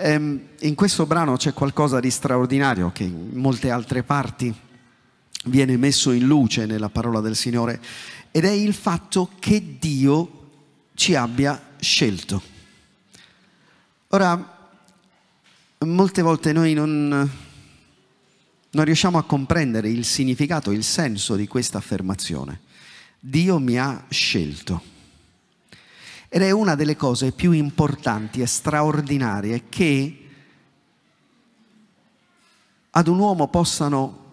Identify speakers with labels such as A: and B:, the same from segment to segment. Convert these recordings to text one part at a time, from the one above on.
A: Ehm, in questo brano c'è qualcosa di straordinario che in molte altre parti viene messo in luce nella parola del Signore ed è il fatto che Dio ci abbia scelto. Ora, molte volte noi non, non riusciamo a comprendere il significato, il senso di questa affermazione. Dio mi ha scelto. Ed è una delle cose più importanti e straordinarie che ad un uomo possano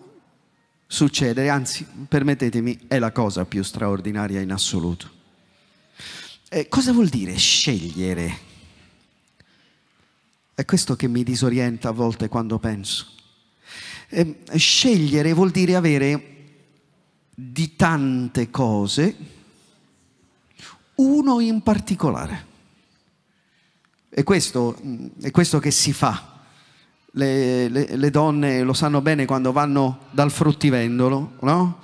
A: succedere, anzi, permettetemi, è la cosa più straordinaria in assoluto. Eh, cosa vuol dire scegliere? È questo che mi disorienta a volte quando penso. Eh, scegliere vuol dire avere di tante cose uno in particolare. E questo, mm, è questo che si fa. Le, le, le, donne lo sanno bene quando vanno dal fruttivendolo, no?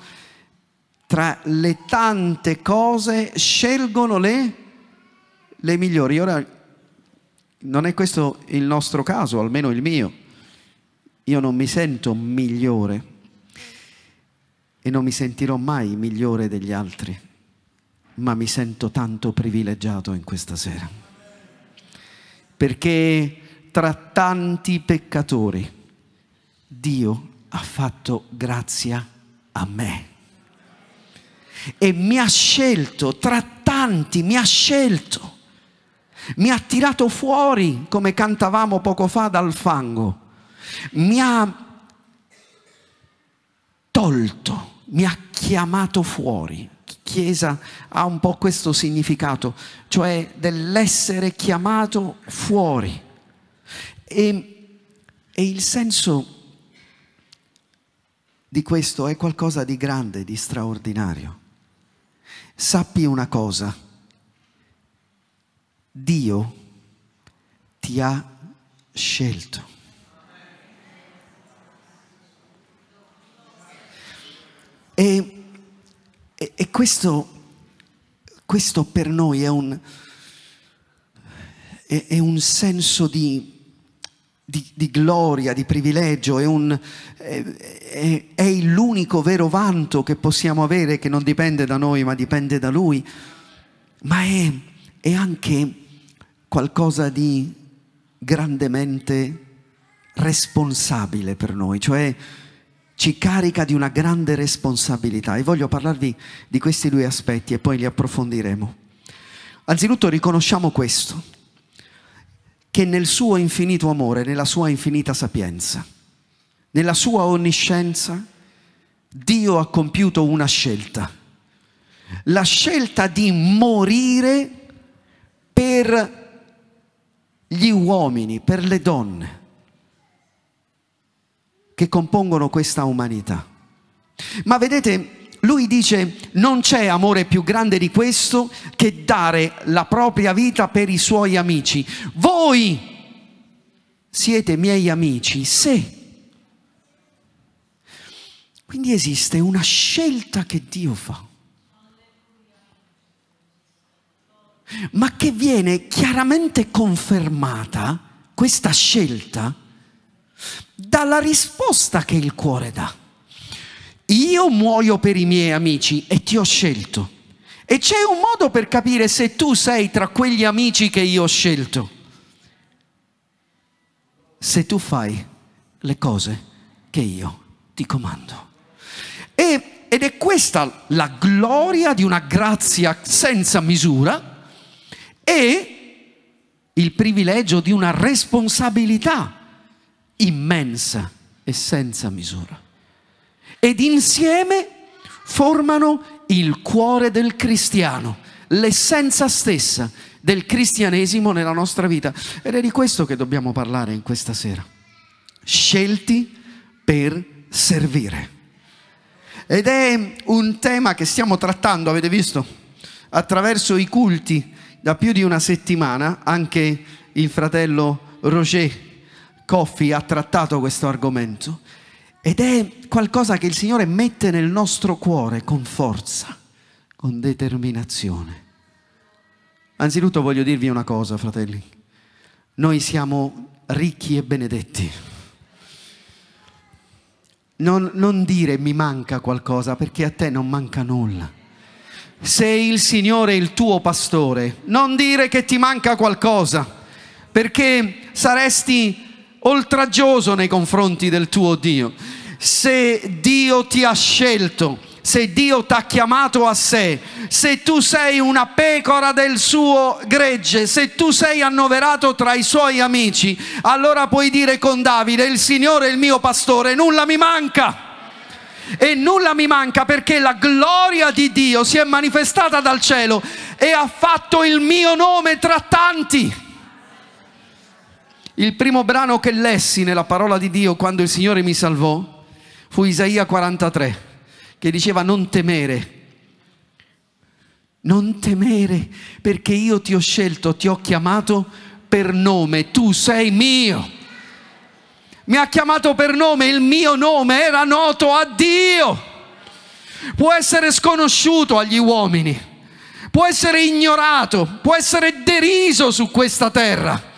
A: Tra le tante cose scelgono le, le migliori. Ora, non è questo il nostro caso, almeno il mio. Io non mi sento migliore e non mi sentirò mai migliore degli altri ma mi sento tanto privilegiato in questa sera. Perché tra tanti peccatori Dio ha fatto grazia a me. E mi ha scelto, tra tanti mi ha scelto. Mi ha tirato fuori, come cantavamo poco fa, dal fango. Mi ha tolto, mi ha chiamato fuori Chiesa ha un po' questo significato, cioè dell'essere chiamato fuori. E, e il senso di questo è qualcosa di grande, di straordinario. Sappi una cosa, Dio ti ha scelto. E e, e questo, questo, per noi è un, è, è un senso di, di, di, gloria, di privilegio, è, un, è, è l'unico vero vanto che possiamo avere che non dipende da noi ma dipende da Lui, ma è, è anche qualcosa di grandemente responsabile per noi, cioè ci carica di una grande responsabilità e voglio parlarvi di questi due aspetti e poi li approfondiremo. Anzitutto riconosciamo questo, che nel suo infinito amore, nella sua infinita sapienza, nella sua onniscienza, Dio ha compiuto una scelta, la scelta di morire per gli uomini, per le donne che compongono questa umanità. Ma vedete, lui dice, non c'è amore più grande di questo che dare la propria vita per i suoi amici. Voi siete miei amici se... Quindi esiste una scelta che Dio fa, ma che viene chiaramente confermata, questa scelta, dalla risposta che il cuore dà. Io muoio per i miei amici e ti ho scelto. E c'è un modo per capire se tu sei tra quegli amici che io ho scelto. Se tu fai le cose che io ti comando. E, ed è questa la gloria di una grazia senza misura e il privilegio di una responsabilità immensa e senza misura. Ed insieme formano il cuore del cristiano, l'essenza stessa del cristianesimo nella nostra vita. Ed è di questo che dobbiamo parlare in questa sera. Scelti per servire. Ed è un tema che stiamo trattando, avete visto, attraverso i culti da più di una settimana, anche il fratello Roger Coffey ha trattato questo argomento ed è qualcosa che il Signore mette nel nostro cuore con forza, con determinazione. Anzitutto voglio dirvi una cosa, fratelli. Noi siamo ricchi e benedetti. Non, non dire mi manca qualcosa perché a te non manca nulla se il Signore è il tuo pastore. Non dire che ti manca qualcosa, perché saresti oltraggioso nei confronti del tuo Dio. Se Dio ti ha scelto, se Dio ti ha chiamato a sé, se tu sei una pecora del suo gregge, se tu sei annoverato tra i suoi amici, allora puoi dire con Davide, il Signore è il mio pastore, nulla mi manca. E nulla mi manca perché la gloria di Dio si è manifestata dal cielo e ha fatto il mio nome tra tanti. Il primo brano che lessi nella parola di Dio quando il Signore mi salvò fu Isaia 43, che diceva non temere, non temere perché io ti ho scelto, ti ho chiamato per nome, tu sei mio. Mi ha chiamato per nome, il mio nome era noto a Dio. Può essere sconosciuto agli uomini, può essere ignorato, può essere deriso su questa terra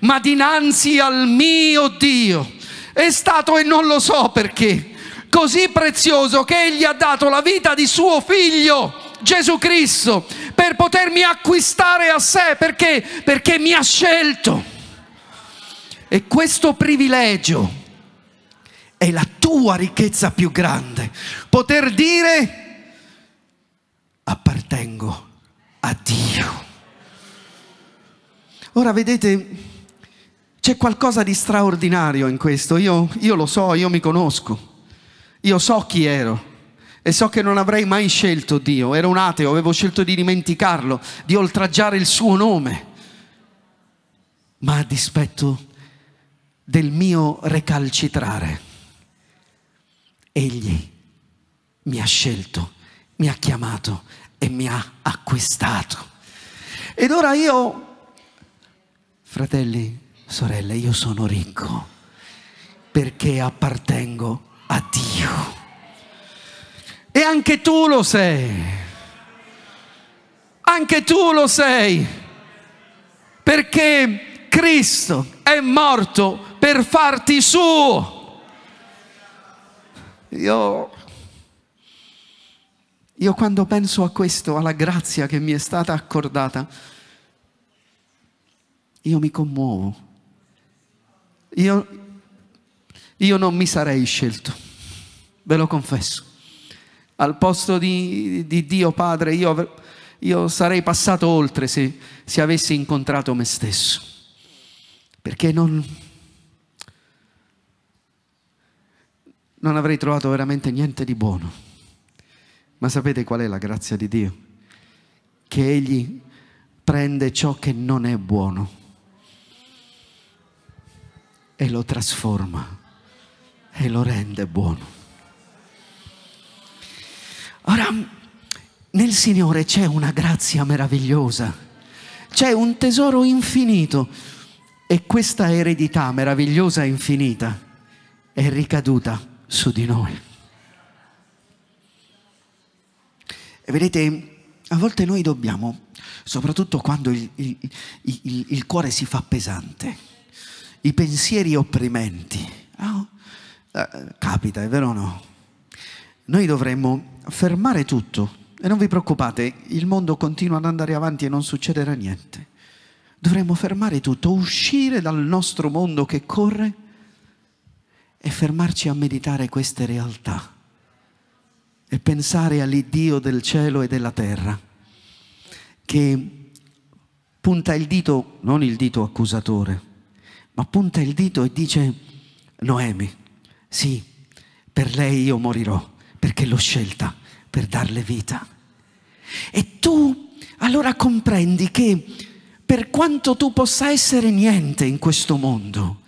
A: ma dinanzi al mio Dio. È stato e non lo so perché, così prezioso che egli ha dato la vita di suo figlio. Gesù Cristo per potermi acquistare a sé perché? Perché mi ha scelto. E questo privilegio è la tua ricchezza più grande, poter dire appartengo a Dio. Ora vedete c'è qualcosa di straordinario in questo, io, io lo so, io mi conosco, io so chi ero, e so che non avrei mai scelto Dio, ero un ateo, avevo scelto di dimenticarlo, di oltraggiare il suo nome, ma a dispetto del mio recalcitrare, Egli mi ha scelto, mi ha chiamato e mi ha acquistato. Ed ora io, fratelli, sorelle, io sono ricco perché appartengo a Dio. E anche tu lo sei. Anche tu lo sei. Perché Cristo è morto per farti suo. Io io quando penso a questo, alla grazia che mi è stata accordata, io mi commuovo io, io non mi sarei scelto, ve lo confesso. Al posto di, di Dio Padre io, io, sarei passato oltre se, se avessi incontrato me stesso, perché non, non avrei trovato veramente niente di buono. Ma sapete qual è la grazia di Dio? Che Egli prende ciò che non è buono e lo trasforma e lo rende buono. Ora, nel Signore c'è una grazia meravigliosa, c'è un tesoro infinito e questa eredità meravigliosa e infinita è ricaduta su di noi. E vedete, a volte noi dobbiamo, soprattutto quando il, il, il, il cuore si fa pesante, i pensieri opprimenti. Ah, oh, eh, capita, è vero o no? Noi dovremmo fermare tutto e non vi preoccupate, il mondo continua ad andare avanti e non succederà niente. Dovremmo fermare tutto, uscire dal nostro mondo che corre e fermarci a meditare queste realtà e pensare all'Iddio del cielo e della terra che punta il dito, non il dito accusatore, ma punta il dito e dice, Noemi, sì, per lei io morirò, perché l'ho scelta per darle vita. E tu allora comprendi che per quanto tu possa essere niente in questo mondo,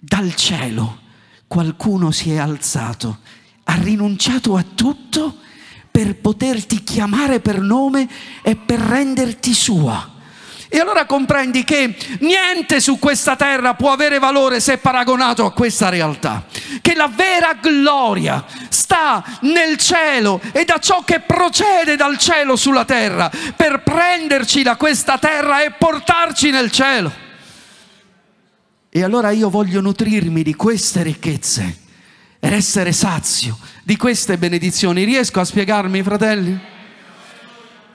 A: dal cielo qualcuno si è alzato, ha rinunciato a tutto per poterti chiamare per nome e per renderti sua e allora comprendi che niente su questa terra può avere valore se paragonato a questa realtà. Che la vera gloria sta nel cielo e da ciò che procede dal cielo sulla terra per prenderci da questa terra e portarci nel cielo. E allora io voglio nutrirmi di queste ricchezze ed essere sazio di queste benedizioni. Riesco a spiegarmi, fratelli?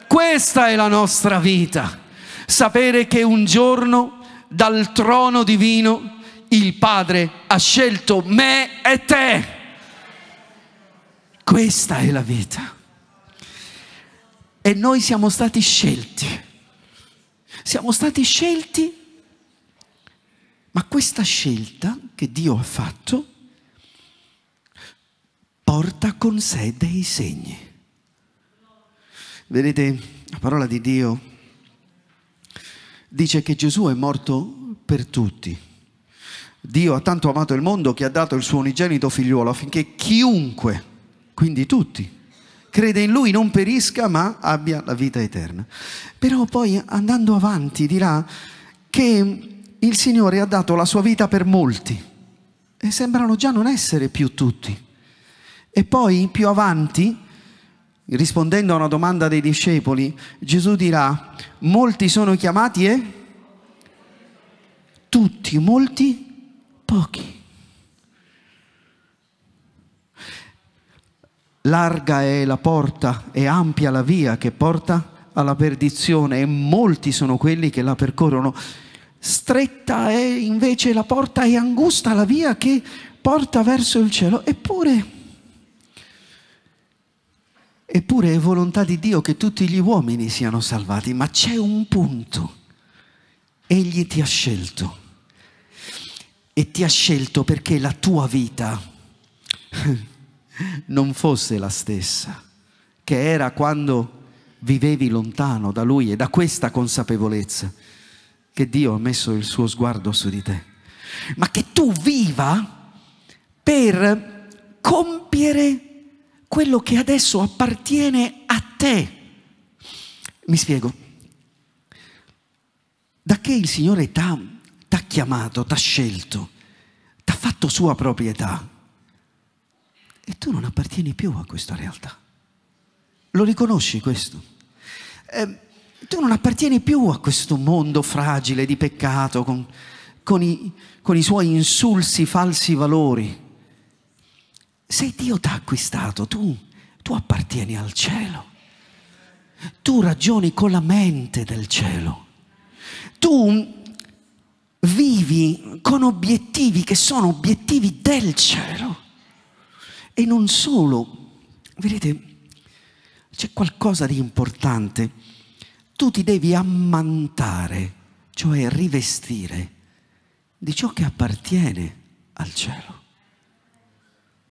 A: Questa è la nostra vita sapere che un giorno dal trono divino il Padre ha scelto me e te. Questa è la vita. E noi siamo stati scelti. Siamo stati scelti, ma questa scelta che Dio ha fatto porta con sé dei segni. Vedete, la parola di Dio dice che Gesù è morto per tutti. Dio ha tanto amato il mondo che ha dato il suo unigenito figliuolo affinché chiunque, quindi tutti, crede in lui non perisca ma abbia la vita eterna. Però poi andando avanti dirà che il Signore ha dato la sua vita per molti e sembrano già non essere più tutti. E poi più avanti rispondendo a una domanda dei discepoli, Gesù dirà, molti sono chiamati e tutti, molti, pochi. Larga è la porta e ampia la via che porta alla perdizione e molti sono quelli che la percorrono. Stretta è invece la porta e angusta la via che porta verso il cielo. Eppure Eppure è volontà di Dio che tutti gli uomini siano salvati, ma c'è un punto. Egli ti ha scelto. E ti ha scelto perché la tua vita non fosse la stessa che era quando vivevi lontano da Lui e da questa consapevolezza che Dio ha messo il suo sguardo su di te, ma che tu viva per compiere quello che adesso appartiene a te. Mi spiego. Da che il Signore ti ha chiamato, ti ha scelto, ti ha fatto sua proprietà. E tu non appartieni più a questa realtà. Lo riconosci questo? Eh, tu non appartieni più a questo mondo fragile di peccato con, con, i, con i suoi insulsi falsi valori se Dio ti ha acquistato, tu, tu appartieni al cielo. Tu ragioni con la mente del cielo. Tu mm, vivi con obiettivi che sono obiettivi del cielo. E non solo, vedete, c'è qualcosa di importante. Tu ti devi ammantare, cioè rivestire di ciò che appartiene al cielo.